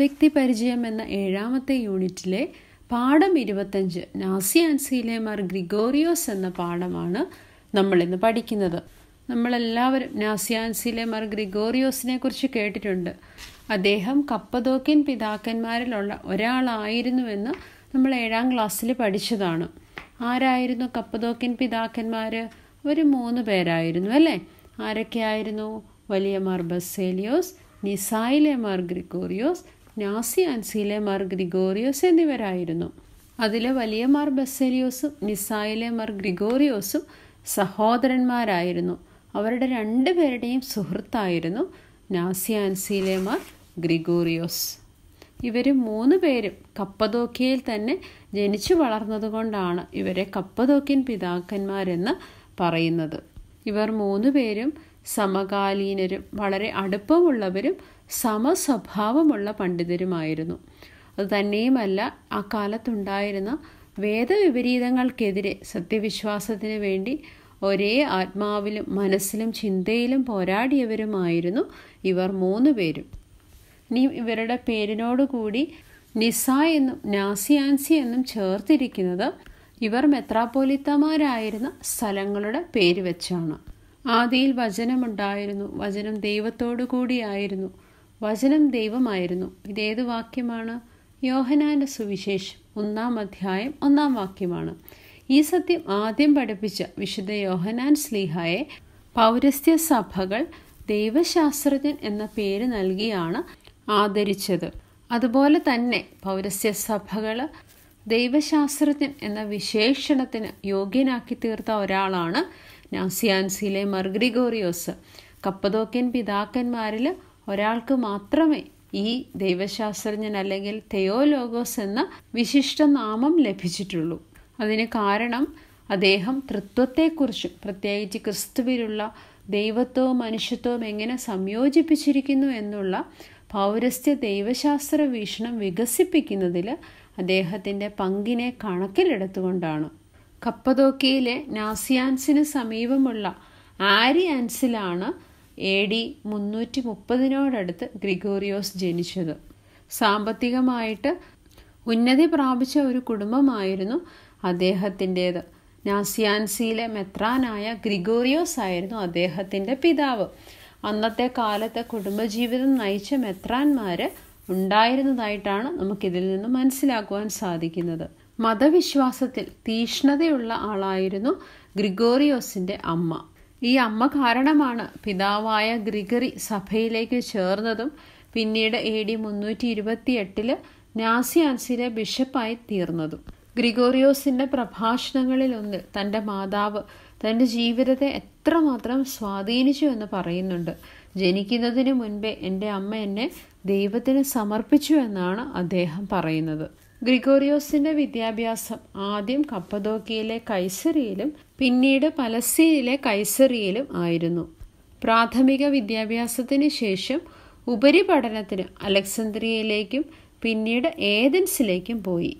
വ്യക്തി പരിചയം എന്ന ഏഴാമത്തെ യൂണിറ്റിലെ പാഠം ഇരുപത്തഞ്ച് നാസി മാർ ഗ്രിഗോറിയോസ് എന്ന പാഠമാണ് നമ്മൾ ഇന്ന് പഠിക്കുന്നത് നമ്മളെല്ലാവരും നാസിയാൻസിയിലെ മാർ ഗ്രിഗോറിയോസിനെ കുറിച്ച് കേട്ടിട്ടുണ്ട് അദ്ദേഹം കപ്പതോക്കിയൻ പിതാക്കന്മാരിലുള്ള ഒരാളായിരുന്നുവെന്ന് നമ്മൾ ഏഴാം ക്ലാസ്സിൽ പഠിച്ചതാണ് ആരായിരുന്നു കപ്പതോക്കിയൻ പിതാക്കന്മാർ ഒരു മൂന്ന് പേരായിരുന്നു അല്ലേ ആരൊക്കെയായിരുന്നു വലിയ മാർ ബസേലിയോസ് നിസായിലെ മാർ ഗ്രിഗോറിയോസ് നാസി അൻസിയിലെ മാർ ഗ്രിഗോറിയോസ് എന്നിവരായിരുന്നു അതിലെ വലിയ മാർ ബസ്സേലിയോസും നിസായിലെ മാർ ഗ്രിഗോറിയോസും സഹോദരന്മാരായിരുന്നു അവരുടെ രണ്ടുപേരുടെയും സുഹൃത്തായിരുന്നു നാസി അൻസിയിലെ മാർ ഗ്രിഗോറിയോസ് ഇവർ മൂന്ന് പേരും കപ്പതോക്കിയയിൽ തന്നെ ജനിച്ചു വളർന്നതുകൊണ്ടാണ് ഇവരെ കപ്പതോക്കിൻ പിതാക്കന്മാരെന്ന് പറയുന്നത് ഇവർ മൂന്ന് പേരും സമകാലീനരും വളരെ അടുപ്പമുള്ളവരും സമസ്വഭാവമുള്ള പണ്ഡിതരുമായിരുന്നു അതുതന്നെയുമല്ല ആ കാലത്തുണ്ടായിരുന്ന വേദവിപരീതങ്ങൾക്കെതിരെ സത്യവിശ്വാസത്തിന് വേണ്ടി ഒരേ ആത്മാവിലും മനസ്സിലും ചിന്തയിലും പോരാടിയവരുമായിരുന്നു ഇവർ മൂന്ന് പേരും ഇനി ഇവരുടെ പേരിനോടുകൂടി നിസ എന്നും നാസിയാൻസി എന്നും ചേർത്തിരിക്കുന്നത് ഇവർ മെത്രാപ്പോലിത്തമാരായിരുന്ന സ്ഥലങ്ങളുടെ പേര് വെച്ചാണ് ആദിയിൽ വചനമുണ്ടായിരുന്നു വചനം ദൈവത്തോടു കൂടിയായിരുന്നു വചനം ദൈവമായിരുന്നു ഇതേത് വാക്യമാണ് യോഹനാന്റെ സുവിശേഷം ഒന്നാം അധ്യായം ഒന്നാം വാക്യമാണ് ഈ സത്യം ആദ്യം പഠിപ്പിച്ച വിശുദ്ധ യോഹനാൻ സ്ലീഹായെ പൗരസ്ത്യ സഭകൾ ദൈവശാസ്ത്രജ്ഞൻ എന്ന പേര് നൽകിയാണ് ആദരിച്ചത് അതുപോലെ തന്നെ പൗരസ്യ സഭകൾ ദൈവശാസ്ത്രജ്ഞൻ എന്ന വിശേഷണത്തിന് യോഗ്യനാക്കി തീർത്ത ഒരാളാണ് നാസിയാൻസിയിലെ മർഗ്രിഗോറിയോസ് കപ്പതോക്കൻ പിതാക്കന്മാരിൽ ഒരാൾക്ക് മാത്രമേ ഈ ദൈവശാസ്ത്രജ്ഞൻ അല്ലെങ്കിൽ തെയോലോഗോസ് എന്ന വിശിഷ്ട നാമം ലഭിച്ചിട്ടുള്ളൂ അതിന് കാരണം അദ്ദേഹം തൃത്വത്തെക്കുറിച്ചും പ്രത്യേകിച്ച് ക്രിസ്തുവിലുള്ള ദൈവത്വവും മനുഷ്യത്വവും എങ്ങനെ സംയോജിപ്പിച്ചിരിക്കുന്നു എന്നുള്ള പൗരസ്ത്യ ദൈവശാസ്ത്ര വീക്ഷണം വികസിപ്പിക്കുന്നതിൽ അദ്ദേഹത്തിൻ്റെ പങ്കിനെ കണക്കിലെടുത്തുകൊണ്ടാണ് കപ്പതോക്കിയിലെ നാസിയാൻസിന് സമീപമുള്ള ആരിയാൻസിലാണ് എ ഡി മുന്നൂറ്റി മുപ്പതിനോടടുത്ത് ഗ്രിഗോറിയോസ് ജനിച്ചത് സാമ്പത്തികമായിട്ട് ഉന്നതി പ്രാപിച്ച ഒരു കുടുംബമായിരുന്നു അദ്ദേഹത്തിൻ്റേത് നാസിയാൻസിയിലെ മെത്രാനായ ഗ്രിഗോറിയോസ് ആയിരുന്നു അദ്ദേഹത്തിൻ്റെ പിതാവ് അന്നത്തെ കാലത്തെ കുടുംബജീവിതം നയിച്ച മെത്രാന്മാർ ഉണ്ടായിരുന്നതായിട്ടാണ് നമുക്കിതിൽ നിന്ന് മനസ്സിലാക്കുവാൻ സാധിക്കുന്നത് മതവിശ്വാസത്തിൽ തീഷ്ണതയുള്ള ആളായിരുന്നു ഗ്രിഗോറിയോസിന്റെ അമ്മ ഈ അമ്മ കാരണമാണ് പിതാവായ ഗ്രിഗറി സഭയിലേക്ക് ചേർന്നതും പിന്നീട് എ ഡി മുന്നൂറ്റി ഇരുപത്തി എട്ടില് നാസിയാൻസിലെ ബിഷപ്പായി തീർന്നതും പ്രഭാഷണങ്ങളിൽ പ്രഭാഷണങ്ങളിലൊന്നിൽ തൻ്റെ മാതാവ് തൻ്റെ ജീവിതത്തെ എത്രമാത്രം സ്വാധീനിച്ചു എന്ന് പറയുന്നുണ്ട് ജനിക്കുന്നതിന് മുൻപേ എൻ്റെ അമ്മ എന്നെ ദൈവത്തിന് സമർപ്പിച്ചു എന്നാണ് അദ്ദേഹം പറയുന്നത് ഗ്രിഗോറിയോസിന്റെ വിദ്യാഭ്യാസം ആദ്യം കപ്പദോക്കിയിലെ കൈസറിയിലും പിന്നീട് പലസ്തീനിലെ കൈസറിയിലും ആയിരുന്നു പ്രാഥമിക വിദ്യാഭ്യാസത്തിന് ശേഷം ഉപരിപഠനത്തിന് അലക്സാന്ദ്രിയയിലേക്കും പിന്നീട് ഏതൻസിലേക്കും പോയി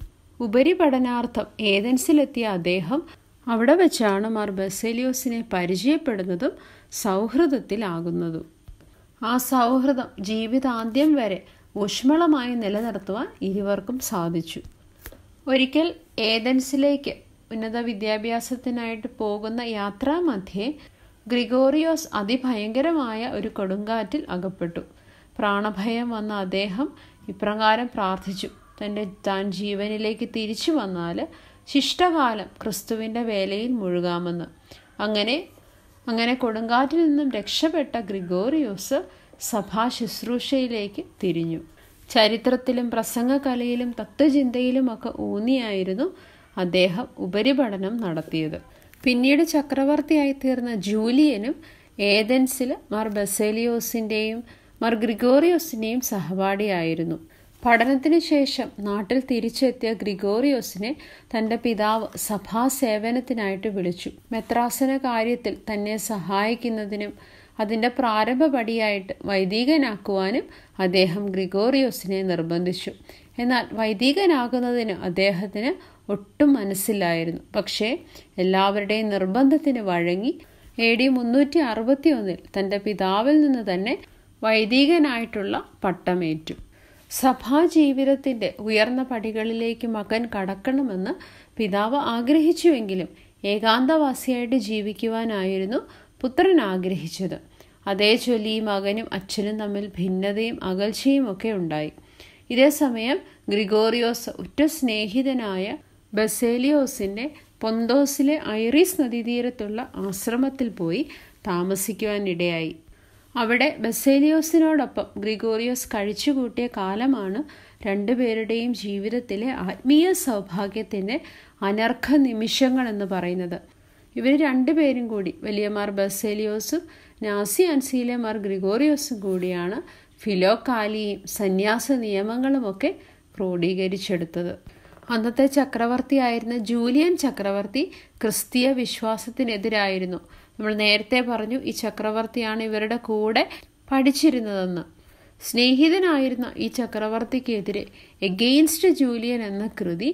ഉപരിപഠനാർത്ഥം ഏതൻസിലെത്തിയ അദ്ദേഹം അവിടെ വെച്ചാണ് മാർ ബസേലിയോസിനെ പരിചയപ്പെടുന്നതും സൗഹൃദത്തിലാകുന്നതും ആ സൗഹൃദം ജീവിതാന്ത്യം വരെ ഊഷ്മളമായി നിലനിർത്തുവാൻ ഇരുവർക്കും സാധിച്ചു ഒരിക്കൽ ഏതൻസിലേക്ക് ഉന്നത വിദ്യാഭ്യാസത്തിനായിട്ട് പോകുന്ന മധ്യേ ഗ്രിഗോറിയോസ് അതിഭയങ്കരമായ ഒരു കൊടുങ്കാറ്റിൽ അകപ്പെട്ടു പ്രാണഭയം വന്ന അദ്ദേഹം ഇപ്രകാരം പ്രാർത്ഥിച്ചു തൻ്റെ താൻ ജീവനിലേക്ക് തിരിച്ചു വന്നാൽ ശിഷ്ടകാലം ക്രിസ്തുവിൻ്റെ വേലയിൽ മുഴുകാമെന്ന് അങ്ങനെ അങ്ങനെ കൊടുങ്കാറ്റിൽ നിന്നും രക്ഷപ്പെട്ട ഗ്രിഗോറിയോസ് സഭാ ശുശ്രൂഷയിലേക്ക് തിരിഞ്ഞു ചരിത്രത്തിലും പ്രസംഗകലയിലും തത്വചിന്തയിലുമൊക്കെ ഊന്നിയായിരുന്നു അദ്ദേഹം ഉപരിപഠനം നടത്തിയത് പിന്നീട് ചക്രവർത്തിയായി തീർന്ന ജൂലിയനും ഏതൻസിൽ മാർ ബസേലിയോസിൻ്റെയും മാർ ഗ്രിഗോറിയോസിൻ്റെയും സഹപാഠിയായിരുന്നു പഠനത്തിന് ശേഷം നാട്ടിൽ തിരിച്ചെത്തിയ ഗ്രിഗോറിയോസിനെ തൻ്റെ പിതാവ് സഭാസേവനത്തിനായിട്ട് വിളിച്ചു മെത്രാസന കാര്യത്തിൽ തന്നെ സഹായിക്കുന്നതിനും അതിൻ്റെ പ്രാരംഭപടിയായിട്ട് വൈദികനാക്കുവാനും അദ്ദേഹം ഗ്രിഗോറിയോസിനെ നിർബന്ധിച്ചു എന്നാൽ വൈദികനാകുന്നതിന് അദ്ദേഹത്തിന് ഒട്ടും മനസ്സിലായിരുന്നു പക്ഷേ എല്ലാവരുടെയും നിർബന്ധത്തിന് വഴങ്ങി എ ഡി മുന്നൂറ്റി അറുപത്തി ഒന്നിൽ തൻ്റെ പിതാവിൽ നിന്ന് തന്നെ വൈദികനായിട്ടുള്ള പട്ടമേറ്റു സഭാജീവിതത്തിൻ്റെ ഉയർന്ന പടികളിലേക്ക് മകൻ കടക്കണമെന്ന് പിതാവ് ആഗ്രഹിച്ചുവെങ്കിലും ഏകാന്തവാസിയായിട്ട് ജീവിക്കുവാനായിരുന്നു പുത്രൻ ആഗ്രഹിച്ചത് അതേ ചൊല്ലി മകനും അച്ഛനും തമ്മിൽ ഭിന്നതയും അകൽച്ചയും ഒക്കെ ഉണ്ടായി ഇതേസമയം ഗ്രിഗോറിയോസ് ഉറ്റ സ്നേഹിതനായ ബസേലിയോസിൻ്റെ പൊന്തോസിലെ ഐറിസ് നദീതീരത്തുള്ള ആശ്രമത്തിൽ പോയി താമസിക്കുവാനിടയായി അവിടെ ബസേലിയോസിനോടൊപ്പം ഗ്രിഗോറിയോസ് കഴിച്ചുകൂട്ടിയ കാലമാണ് രണ്ടുപേരുടെയും ജീവിതത്തിലെ ആത്മീയ സൗഭാഗ്യത്തിൻ്റെ അനർഘ നിമിഷങ്ങൾ എന്ന് പറയുന്നത് ഇവർ രണ്ടുപേരും കൂടി വലിയമാർ ബസേലിയോസും നാസി മാർ ഗ്രിഗോറിയോസും കൂടിയാണ് ഫിലോക്കാലിയും സന്യാസ നിയമങ്ങളുമൊക്കെ ക്രോഡീകരിച്ചെടുത്തത് അന്നത്തെ ചക്രവർത്തിയായിരുന്ന ജൂലിയൻ ചക്രവർത്തി ക്രിസ്തീയ വിശ്വാസത്തിനെതിരായിരുന്നു നമ്മൾ നേരത്തെ പറഞ്ഞു ഈ ചക്രവർത്തിയാണ് ഇവരുടെ കൂടെ പഠിച്ചിരുന്നതെന്ന് സ്നേഹിതനായിരുന്ന ഈ ചക്രവർത്തിക്കെതിരെ എഗെയിൻസ്റ്റ് ജൂലിയൻ എന്ന കൃതി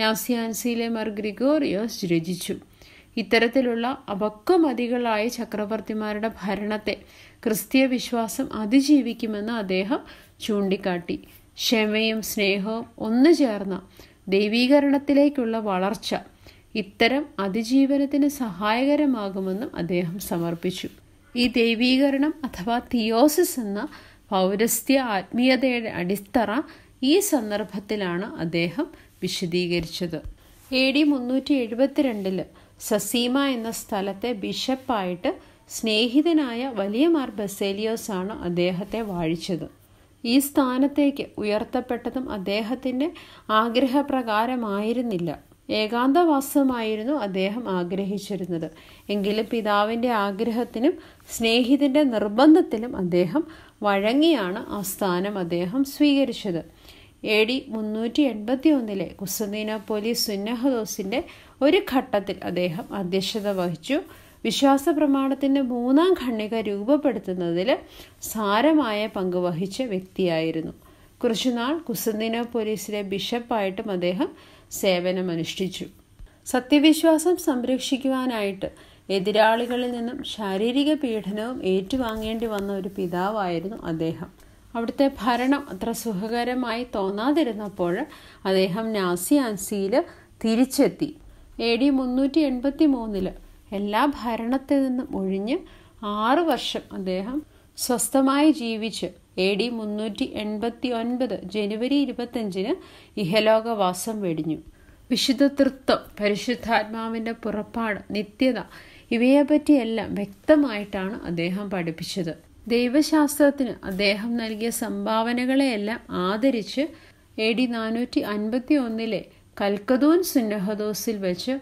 നൗസിയാൻസിലെ മർ ഗ്രിഗോറിയോസ് രചിച്ചു ഇത്തരത്തിലുള്ള അപക്വമതികളായ ചക്രവർത്തിമാരുടെ ഭരണത്തെ ക്രിസ്തീയ വിശ്വാസം അതിജീവിക്കുമെന്ന് അദ്ദേഹം ചൂണ്ടിക്കാട്ടി ക്ഷമയും സ്നേഹവും ഒന്നു ചേർന്ന ദൈവീകരണത്തിലേക്കുള്ള വളർച്ച ഇത്തരം അതിജീവനത്തിന് സഹായകരമാകുമെന്നും അദ്ദേഹം സമർപ്പിച്ചു ഈ ദൈവീകരണം അഥവാ തിയോസിസ് എന്ന പൗരസ്ത്യ ആത്മീയതയുടെ അടിത്തറ ഈ സന്ദർഭത്തിലാണ് അദ്ദേഹം വിശദീകരിച്ചത് എ ഡി മുന്നൂറ്റി എഴുപത്തിരണ്ടിൽ സസീമ എന്ന സ്ഥലത്തെ ബിഷപ്പായിട്ട് സ്നേഹിതനായ വലിയ മാർ ബസേലിയോസ് ആണ് അദ്ദേഹത്തെ വാഴിച്ചത് ഈ സ്ഥാനത്തേക്ക് ഉയർത്തപ്പെട്ടതും അദ്ദേഹത്തിൻ്റെ ആഗ്രഹപ്രകാരമായിരുന്നില്ല ഏകാന്തവാസമായിരുന്നു അദ്ദേഹം ആഗ്രഹിച്ചിരുന്നത് എങ്കിലും പിതാവിൻ്റെ ആഗ്രഹത്തിനും സ്നേഹിതിൻ്റെ നിർബന്ധത്തിലും അദ്ദേഹം വഴങ്ങിയാണ് ആ സ്ഥാനം അദ്ദേഹം സ്വീകരിച്ചത് എ ഡി മുന്നൂറ്റി എൺപത്തി ഒന്നിലെ പോലീസ് സുന്നഹദോസിൻ്റെ ഒരു ഘട്ടത്തിൽ അദ്ദേഹം അധ്യക്ഷത വഹിച്ചു വിശ്വാസ പ്രമാണത്തിൻ്റെ മൂന്നാം ഖണ്ണിക രൂപപ്പെടുത്തുന്നതിൽ സാരമായ പങ്ക് വഹിച്ച വ്യക്തിയായിരുന്നു കുറച്ചുനാൾ പോലീസിലെ ബിഷപ്പായിട്ടും അദ്ദേഹം സേവനമനുഷ്ഠിച്ചു സത്യവിശ്വാസം സംരക്ഷിക്കുവാനായിട്ട് എതിരാളികളിൽ നിന്നും ശാരീരിക പീഡനവും ഏറ്റുവാങ്ങേണ്ടി വന്ന ഒരു പിതാവായിരുന്നു അദ്ദേഹം അവിടുത്തെ ഭരണം അത്ര സുഖകരമായി തോന്നാതിരുന്നപ്പോൾ അദ്ദേഹം നാസി തിരിച്ചെത്തി എ ഡി മുന്നൂറ്റി എൺപത്തി മൂന്നിൽ എല്ലാ ഭരണത്തിൽ നിന്നും ഒഴിഞ്ഞ് ആറു വർഷം അദ്ദേഹം സ്വസ്ഥമായി ജീവിച്ച് എ ഡി മുന്നൂറ്റി എൺപത്തി ഒൻപത് ജനുവരി ഇരുപത്തിയഞ്ചിന് ഇഹലോകവാസം വെടിഞ്ഞു വിശുദ്ധ തൃത്വം പരിശുദ്ധാത്മാവിൻ്റെ പുറപ്പാട് നിത്യത ഇവയെപ്പറ്റിയെല്ലാം വ്യക്തമായിട്ടാണ് അദ്ദേഹം പഠിപ്പിച്ചത് ദൈവശാസ്ത്രത്തിന് അദ്ദേഹം നൽകിയ സംഭാവനകളെയെല്ലാം ആദരിച്ച് എ ഡി നാനൂറ്റി അൻപത്തി ഒന്നിലെ കൽക്കതൂൻ സുന്നഹദോസിൽ വെച്ച്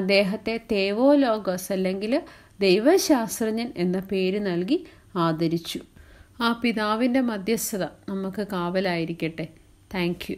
അദ്ദേഹത്തെ തേവോലോഗോസ് അല്ലെങ്കിൽ ദൈവശാസ്ത്രജ്ഞൻ എന്ന പേര് നൽകി ആദരിച്ചു ആ പിതാവിൻ്റെ മധ്യസ്ഥത നമുക്ക് കാവലായിരിക്കട്ടെ താങ്ക്